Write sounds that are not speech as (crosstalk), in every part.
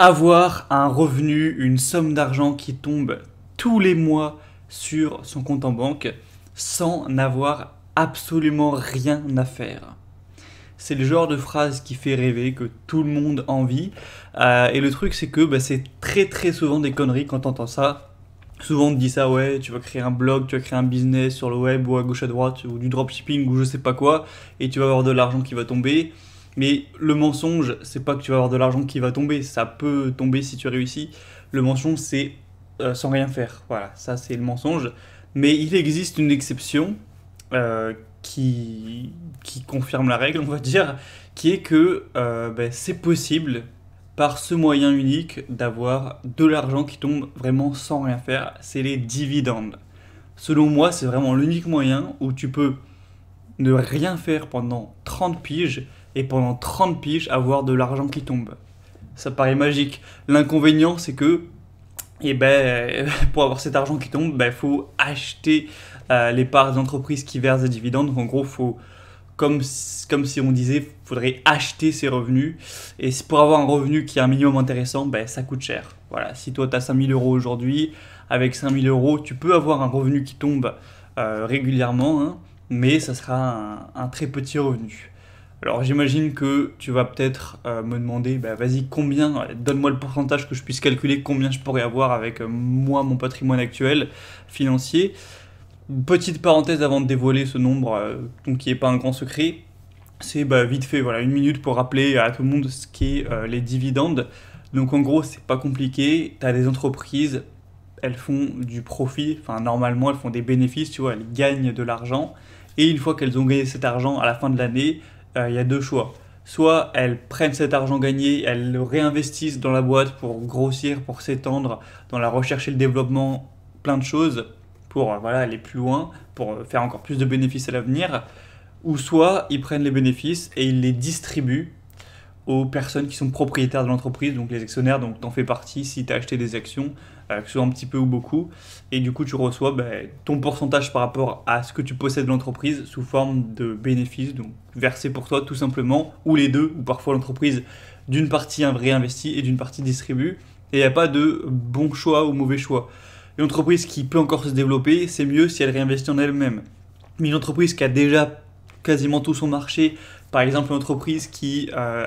Avoir un revenu, une somme d'argent qui tombe tous les mois sur son compte en banque sans n'avoir absolument rien à faire. C'est le genre de phrase qui fait rêver, que tout le monde envie. Euh, et le truc, c'est que bah, c'est très très souvent des conneries quand t'entends ça. Souvent on te dit ça, ouais, tu vas créer un blog, tu vas créer un business sur le web ou à gauche à droite, ou du dropshipping ou je sais pas quoi, et tu vas avoir de l'argent qui va tomber. Mais le mensonge, c'est pas que tu vas avoir de l'argent qui va tomber, ça peut tomber si tu réussis. Le mensonge, c'est euh, sans rien faire. Voilà, ça c'est le mensonge. Mais il existe une exception euh, qui, confirme la règle, on va dire, qui est que euh, ben, c'est possible par ce moyen unique d'avoir de l'argent qui tombe vraiment sans rien faire, c'est les dividendes. Selon moi, c'est vraiment l'unique moyen où tu peux ne rien faire pendant 30 piges et pendant 30 piges avoir de l'argent qui tombe. Ça paraît magique. L'inconvénient, c'est que eh ben, (laughs) pour avoir cet argent qui tombe, il ben, faut acheter euh, les parts d'entreprise qui versent des dividendes. en gros, faut, comme, comme si on disait, faudrait acheter ses revenus. Et pour avoir un revenu qui est un minimum intéressant, ben, ça coûte cher. Voilà, si toi tu as 5000 euros aujourd'hui, avec 5000 euros, tu peux avoir un revenu qui tombe euh, régulièrement, hein, mais ça sera un, très petit revenu. Alors j'imagine que tu vas peut-être euh, me demander, bah, vas-y, combien, donne-moi le pourcentage que je puisse calculer combien je pourrais avoir avec euh, moi, mon patrimoine actuel financier. Petite parenthèse avant de dévoiler ce nombre, euh, donc qui n'est pas un grand secret, c'est bah, vite fait, voilà, une minute pour rappeler à tout le monde ce qu'est les dividendes. Donc en gros, c'est pas compliqué, tu as des entreprises, elles font du profit, enfin normalement elles font des bénéfices, tu vois, elles gagnent de l'argent. Et une fois qu'elles ont gagné cet argent à la fin de l'année, euh, il y a deux choix. Soit elles prennent cet argent gagné, elles le réinvestissent dans la boîte pour grossir, pour s'étendre, dans la recherche et le développement, plein de choses, pour euh, aller plus loin, pour euh, faire encore plus de bénéfices à l'avenir. Ou soit ils prennent les bénéfices et ils les distribuent aux personnes qui sont propriétaires de l'entreprise, donc les actionnaires, donc t'en fais partie si tu as acheté des actions, euh, que ce soit un petit peu ou beaucoup. Et du coup, tu reçois ben, ton pourcentage par rapport à ce que tu possèdes de l'entreprise sous forme de bénéfices, donc versé pour toi tout simplement, ou les deux, ou parfois l'entreprise d'une partie réinvestit et d'une partie distribue. Et il n'y a pas de bon choix ou mauvais choix. Une entreprise qui peut encore se développer, c'est mieux si elle réinvestit en elle-même. Mais une entreprise qui a déjà quasiment tout son marché, par exemple une entreprise qui euh,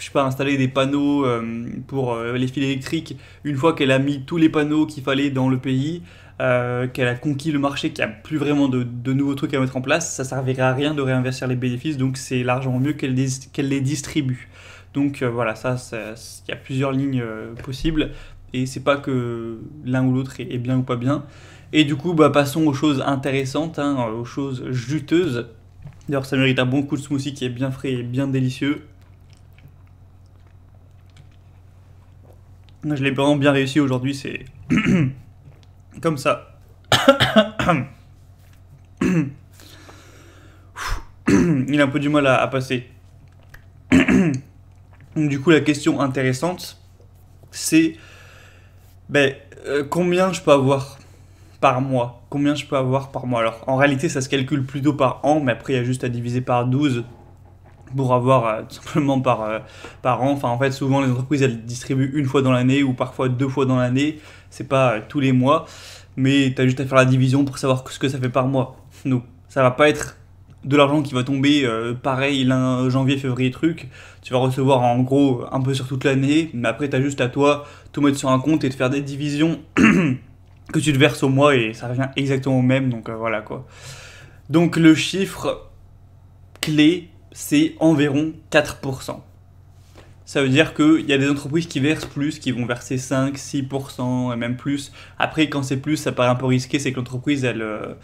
je sais pas, installer des panneaux euh, pour euh, les fils électriques, une fois qu'elle a mis tous les panneaux qu'il fallait dans le pays, euh, qu'elle a conquis le marché, qu'il n'y a plus vraiment de, nouveaux trucs à mettre en place, ça ne servirait à rien de réinvestir les bénéfices, donc c'est largement mieux qu'elle, les distribue. Donc voilà, ça, il y a plusieurs lignes possibles, et c'est pas que l'un ou l'autre est, bien ou pas bien. Et du coup, bah, passons aux choses intéressantes, hein, aux choses juteuses. D'ailleurs, ça mérite un bon coup de smoothie qui est bien frais et bien délicieux Je l'ai vraiment bien réussi aujourd'hui, c'est (coughs) comme ça. (coughs) Il a un peu du mal à, passer. (coughs) du coup, la question intéressante, c'est ben, euh, combien je peux avoir par mois Combien je peux avoir par mois Alors, en réalité, ça se calcule plutôt par an, mais après, il y a juste à diviser par 12 pour avoir euh, simplement par, euh, par an. Enfin, en fait, souvent les entreprises elles distribuent une fois dans l'année ou parfois deux fois dans l'année. C'est pas euh, tous les mois, mais tu as juste à faire la division pour savoir ce que ça fait par mois. Donc, ça va pas être de l'argent qui va tomber pareil l'un janvier, février, truc. Tu vas recevoir en gros un peu sur toute l'année, mais après, tu as juste à toi tout mettre sur un compte et de faire des divisions (clears throat) que tu te verses au mois et ça revient exactement au même. Donc, voilà quoi. Donc, le chiffre clé c'est environ 4%. Ça veut dire qu'il y a des entreprises qui versent plus, qui vont verser 5, 6% et même plus. Après, quand c'est plus, ça paraît un peu risqué, c'est que l'entreprise, euh,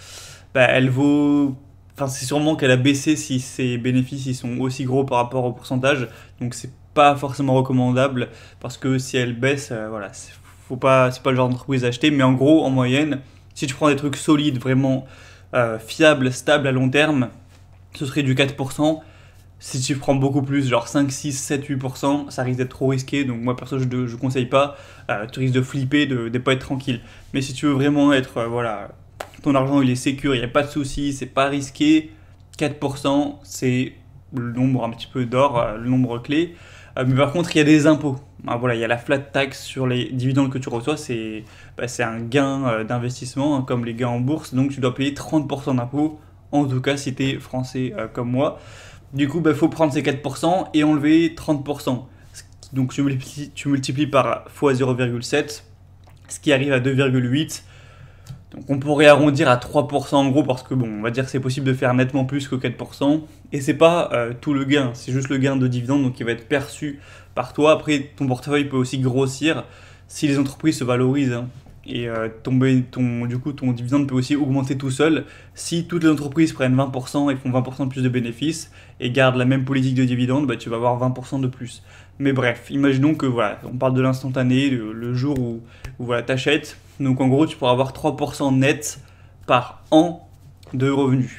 bah, elle, vaut enfin c'est sûrement qu'elle a baissé si ses bénéfices ils sont aussi gros par rapport au pourcentage donc c'est pas forcément recommandable parce que si elle baisse euh, voilà faut pas c'est pas le genre d'entreprise à acheter mais en gros en moyenne si tu prends des trucs solides vraiment euh, fiables stables à long terme ce serait du 4% si tu prends beaucoup plus, genre 5, 6, 7, 8%, ça risque d'être trop risqué. Donc moi perso, je ne conseille pas. Euh, tu risques de flipper, de ne pas être tranquille. Mais si tu veux vraiment être, euh, voilà, ton argent il est sécur, il n'y a pas de souci, c'est pas risqué. 4%, c'est le nombre un petit peu d'or, euh, le nombre clé. mais par contre, il y a des impôts. Ah, voilà, il y a la flat tax sur les dividendes que tu reçois. C'est bah, un gain d'investissement, hein, comme les gains en bourse. Donc tu dois payer 30% d'impôts, en tout cas si tu es français comme moi. Du coup, il bah, faut prendre ces 4% et enlever 30%. Donc tu multiplies, tu multiplies par x 0,7, ce qui arrive à 2,8. Donc on pourrait arrondir à 3% en gros parce que bon, on va dire que c'est possible de faire nettement plus que 4%. Et c'est pas euh, tout le gain, c'est juste le gain de dividende donc qui va être perçu par toi. Après, ton portefeuille peut aussi grossir si les entreprises se valorisent. Hein. Et euh, ton, du coup, ton dividende peut aussi augmenter tout seul si toutes les entreprises prennent 20% et font 20% plus de bénéfices et gardent la même politique de dividende, bah, tu vas avoir 20% de plus. Mais bref, imaginons que voilà, on parle de l'instantané, le, jour où, où voilà, t'achètes. Donc en gros, tu pourras avoir 3% net par an de revenus.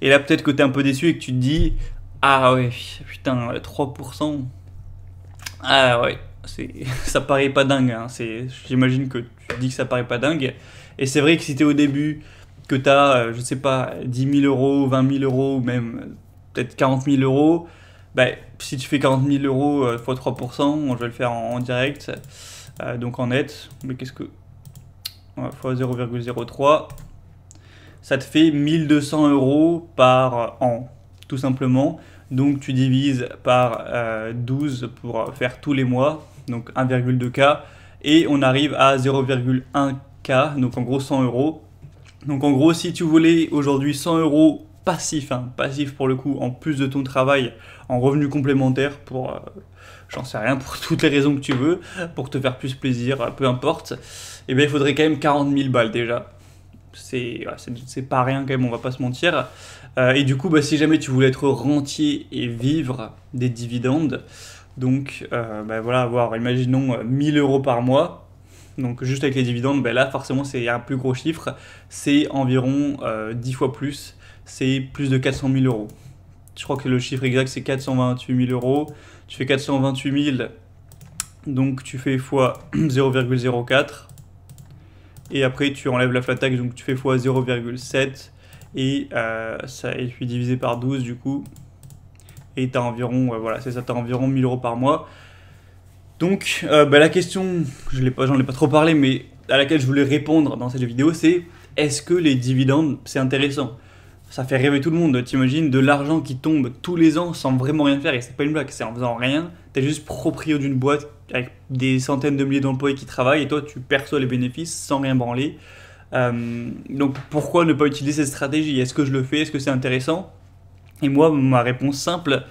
Et là, peut-être que tu es un peu déçu et que tu te dis Ah ouais, putain, 3%. Ah ouais, (laughs) ça paraît pas dingue. Hein. J'imagine que tu dis que ça paraît pas dingue. Et c'est vrai que si tu es au début, que tu as, euh, je sais pas, 10 000 euros, 20 000 euros, ou même euh, peut-être 40 000 euros, bah, si tu fais 40 000 euros x euh, 3%, je vais le faire en, direct, donc en net, mais qu'est-ce que. x 0,03, ça te fait 1200 euros par an, tout simplement. Donc tu divises par 12 pour faire tous les mois, donc 1,2K, et on arrive à 0,1K, donc en gros 100 euros. Donc en gros, si tu voulais aujourd'hui 100 euros passif, hein, passif pour le coup, en plus de ton travail, en revenu complémentaire pour, euh, j'en sais rien, pour (laughs) toutes les raisons que tu veux, pour te faire plus plaisir, euh, peu importe, et eh bien il faudrait quand même 40 000 balles déjà. C'est pas rien quand même, on va pas se mentir. Euh, et du coup, bah, si jamais tu voulais être rentier et vivre des dividendes, donc euh, ben voilà, voir, imaginons, 1000 euh, euros par mois. Donc juste avec les dividendes, ben là forcément c'est un plus gros chiffre, c'est environ 10 euh, fois plus, c'est plus de 400 000 euros. Je crois que le chiffre exact c'est 428 000 euros. Tu fais 428 000, donc tu fais x 0,04. (clears throat) Et après tu enlèves la flat tax, donc tu fais x 0,7. Et, ça, et puis divisé par 12 du coup, et t'as as environ, voilà, c'est ça, environ 1000 euros par mois. Donc, euh, bah, la question, je l'ai pas, j'en ai pas trop parlé, mais à laquelle je voulais répondre dans cette vidéo, c'est est-ce que les dividendes, c'est intéressant Ça fait rêver tout le monde, t'imagines, de l'argent qui tombe tous les ans sans vraiment rien faire, et c'est pas une blague, c'est en faisant rien, t'es juste propriétaire d'une boîte avec des centaines de milliers d'employés qui travaillent, et toi, tu perçois les bénéfices sans rien branler. Euh, donc pourquoi ne pas utiliser cette stratégie Est-ce que je le fais Est-ce que c'est intéressant et moi, ma réponse simple,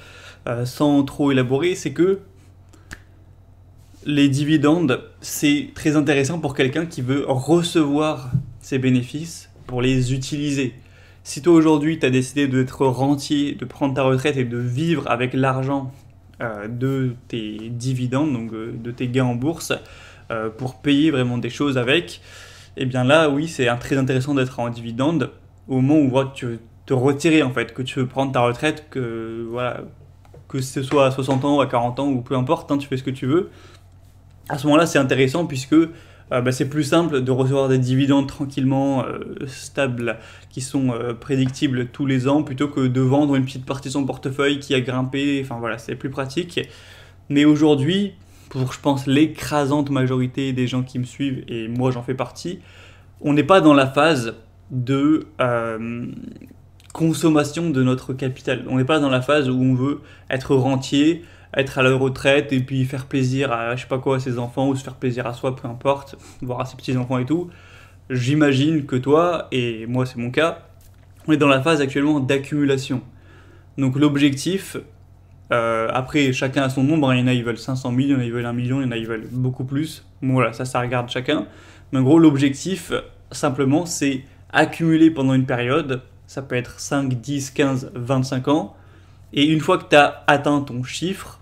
euh, sans trop élaborer, c'est que les dividendes, c'est très intéressant pour quelqu'un qui veut recevoir ses bénéfices pour les utiliser. Si toi aujourd'hui, tu as décidé d'être rentier, de prendre ta retraite et de vivre avec l'argent euh, de tes dividendes, donc euh, de tes gains en bourse, pour payer vraiment des choses avec, et eh bien là, oui, c'est très intéressant d'être en dividende au moment où tu, te retirer en fait, que tu veux prendre ta retraite, que voilà, que ce soit à 60 ans, ou à 40 ans ou peu importe, hein, tu fais ce que tu veux. À ce moment-là, c'est intéressant puisque euh, bah, c'est plus simple de recevoir des dividendes tranquillement euh, stables qui sont euh, prédictibles tous les ans plutôt que de vendre une petite partie de son portefeuille qui a grimpé. Enfin voilà, c'est plus pratique. Mais aujourd'hui, pour je pense l'écrasante majorité des gens qui me suivent et moi j'en fais partie, on n'est pas dans la phase de consommation de notre capital. On n'est pas dans la phase où on veut être rentier, être à la retraite et puis faire plaisir à je sais pas quoi à ses enfants ou se faire plaisir à soi, peu importe, voir à ses petits enfants et tout. J'imagine que toi et moi c'est mon cas, on est dans la phase actuellement d'accumulation. Donc l'objectif, euh, après chacun a son nombre, hein. il y en a ils veulent 500 000, il y en a ils veulent 1 million, il y en a ils veulent beaucoup plus. Bon, voilà, ça ça regarde chacun. Mais en gros l'objectif simplement c'est accumuler pendant une période ça peut être 5, 10, 15, 25 ans. Et une fois que tu as atteint ton chiffre,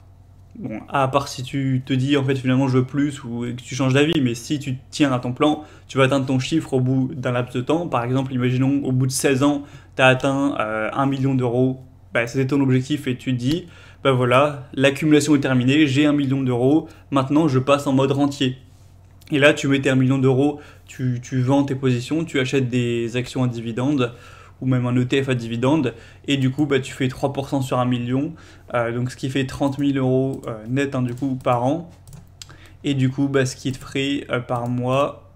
à part si tu te dis en fait finalement je veux plus ou que tu changes d'avis, mais si tu tiens à ton plan, tu vas atteindre ton chiffre au bout d'un laps de temps. Par exemple, imaginons au bout de 16 ans, tu as atteint 1 euh, million d'euros, bah, c'était ton objectif et tu te dis, ben voilà, l'accumulation est terminée, j'ai 1 million d'euros, maintenant je passe en mode rentier. Et là, tu mets tes 1 million d'euros, tu, tu vends tes positions, tu achètes des actions à dividendes ou même un ETF à dividende. Et du coup, bah, tu fais 3% sur un million, euh, donc ce qui fait 30 000 euros euh, net hein, du coup, par an. Et du coup, bah, ce qui te ferait euh, par mois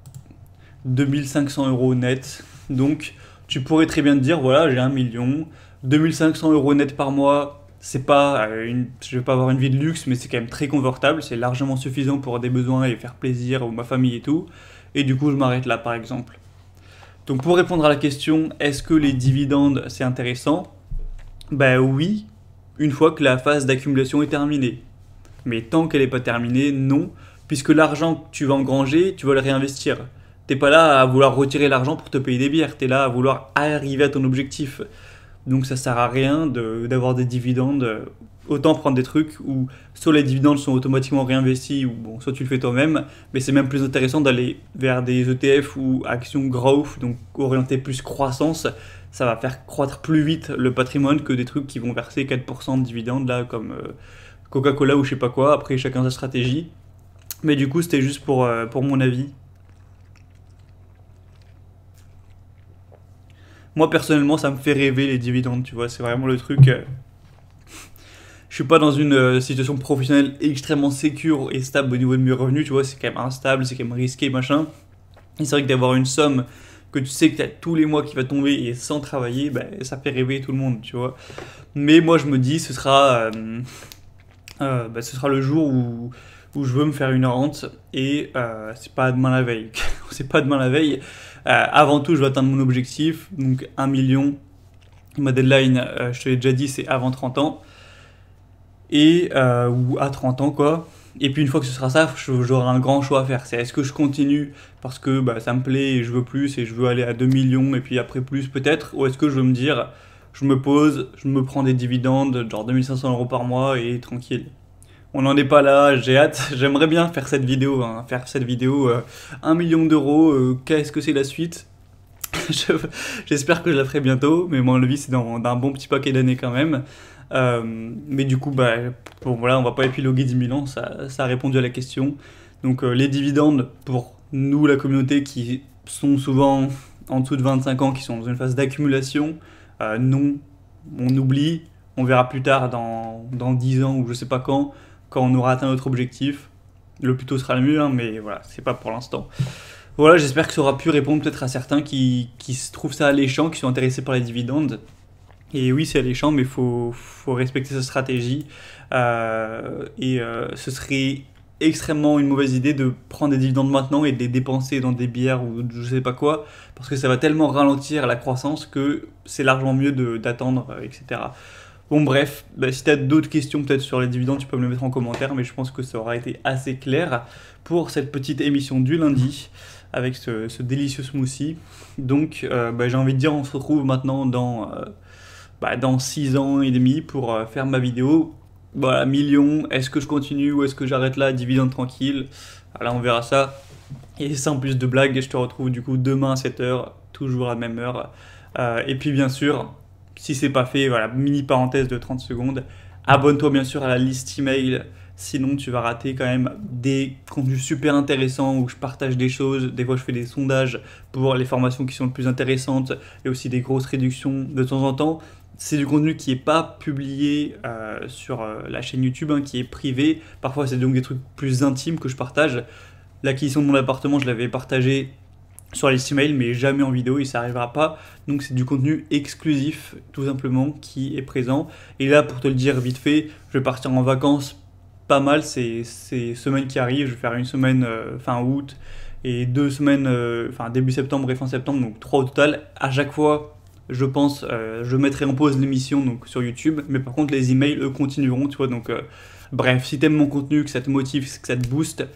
2500 euros net. Donc tu pourrais très bien te dire, voilà, j'ai un million, 2500 euros net par mois. C'est pas une, je vais pas avoir une vie de luxe, mais c'est quand même très confortable. C'est largement suffisant pour des besoins et faire plaisir à ma famille et tout. Et du coup, je m'arrête là, par exemple. Donc pour répondre à la question, est-ce que les dividendes c'est intéressant Ben oui, une fois que la phase d'accumulation est terminée. Mais tant qu'elle n'est pas terminée, non, puisque l'argent que tu vas engranger, tu vas le réinvestir. T'es pas là à vouloir retirer l'argent pour te payer des bières, t'es là à vouloir arriver à ton objectif. Donc ça sert à rien d'avoir des dividendes autant prendre des trucs où soit les dividendes sont automatiquement réinvestis, ou bon, soit tu le fais toi-même, mais c'est même plus intéressant d'aller vers des ETF ou actions growth, donc orientées plus croissance. Ça va faire croître plus vite le patrimoine que des trucs qui vont verser 4% de dividendes, là, comme euh, Coca-Cola ou je sais pas quoi. Après, chacun sa stratégie. Mais du coup, c'était juste pour, euh, pour mon avis. Moi, personnellement, ça me fait rêver les dividendes, tu vois. C'est vraiment le truc. Euh, je suis pas dans une euh, situation professionnelle extrêmement sécure et stable au niveau de mes revenus, tu vois, c'est quand même instable, c'est quand même risqué, machin. Et c'est vrai que d'avoir une somme que tu sais que tu as tous les mois qui va tomber et sans travailler, bah, ça fait rêver tout le monde, tu vois. Mais moi, je me dis, ce sera, euh, euh, bah, ce sera le jour où, je veux me faire une rente et euh, c'est pas demain la veille. (laughs) c'est pas demain la veille. avant tout, je veux atteindre mon objectif, donc 1 million. Ma deadline, je te l'ai déjà dit, c'est avant 30 ans et, euh, ou à 30 ans, quoi. Et puis une fois que ce sera ça, j'aurai un grand choix à faire. C'est est-ce que je continue parce que bah, ça me plaît et je veux plus et je veux aller à 2 millions et puis après plus peut-être, ou est-ce que je veux me dire je me pose, je me prends des dividendes, genre 2500 euros par mois et tranquille. On n'en est pas là, j'ai hâte, (laughs) j'aimerais bien faire cette vidéo, hein, faire cette vidéo 1 euh, million d'euros, euh, qu'est-ce que c'est la suite (laughs) J'espère que je la ferai bientôt, mais moi le avis c'est dans, dans un bon petit paquet d'années quand même. Euh, mais du coup, bah, bon, voilà, on va pas épiloguer 10 000 ans, ça, a répondu à la question. Donc euh, les dividendes, pour nous, la communauté, qui sont souvent en dessous de 25 ans, qui sont dans une phase d'accumulation, euh, non, on oublie, on verra plus tard dans, 10 ans ou je sais pas quand, quand on aura atteint notre objectif. Le plus tôt sera le mieux, hein, mais voilà, c'est pas pour l'instant. Voilà, j'espère que ça aura pu répondre peut-être à certains qui, qui se trouvent ça alléchant, qui sont intéressés par les dividendes. Et oui, c'est alléchant, mais il faut, faut, respecter sa stratégie. Euh, et euh, ce serait extrêmement une mauvaise idée de prendre des dividendes maintenant et de les dépenser dans des bières ou je sais pas quoi, parce que ça va tellement ralentir la croissance que c'est largement mieux d'attendre, euh, etc. Bon bref, bah, si tu as d'autres questions peut-être sur les dividendes, tu peux me les mettre en commentaire, mais je pense que ça aura été assez clair pour cette petite émission du lundi avec ce, ce délicieux smoothie. Donc bah, j'ai envie de dire, on se retrouve maintenant dans bah, dans 6 ans et demi pour euh, faire ma vidéo. Voilà, million, est-ce que je continue ou est-ce que j'arrête là, dividende tranquille Là, on verra ça. Et sans plus de blagues, je te retrouve du coup demain à 7h, toujours à la même heure. Euh, et puis bien sûr, si c'est pas fait, voilà, mini parenthèse de 30 secondes, abonne-toi bien sûr à la liste email, sinon tu vas rater quand même des contenus super intéressants où je partage des choses, des fois je fais des sondages pour les formations qui sont les plus intéressantes et aussi des grosses réductions de temps en temps c'est du contenu qui n'est pas publié euh, sur euh, la chaîne YouTube, hein, qui est privé. Parfois, c'est donc des trucs plus intimes que je partage. L'acquisition de mon appartement, je l'avais partagé sur les emails mais jamais en vidéo et ça n'arrivera pas. Donc, c'est du contenu exclusif, tout simplement, qui est présent. Et là, pour te le dire vite fait, je vais partir en vacances pas mal C'est ces semaines qui arrivent. Je vais faire une semaine euh, fin août et deux semaines, enfin début septembre et fin septembre, donc trois au total. À chaque fois, je pense, euh, je mettrai en pause l'émission donc sur YouTube, mais par contre les emails eux continueront, tu vois. Donc euh, bref, si t'aimes mon contenu, que ça te motive, que ça te booste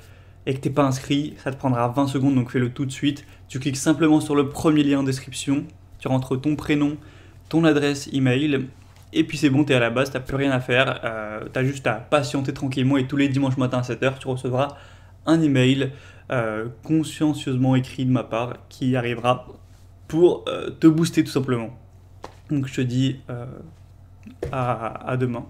et que t'es pas inscrit, ça te prendra 20 secondes, donc fais-le tout de suite. Tu cliques simplement sur le premier lien en description, tu rentres ton prénom, ton adresse email. Et puis c'est bon, t'es à la base, t'as plus rien à faire, euh, t'as juste à patienter tranquillement et tous les dimanches matin à 7h, tu recevras un email consciencieusement écrit de ma part qui arrivera pour euh, te booster tout simplement. Donc je te dis euh, à, à demain.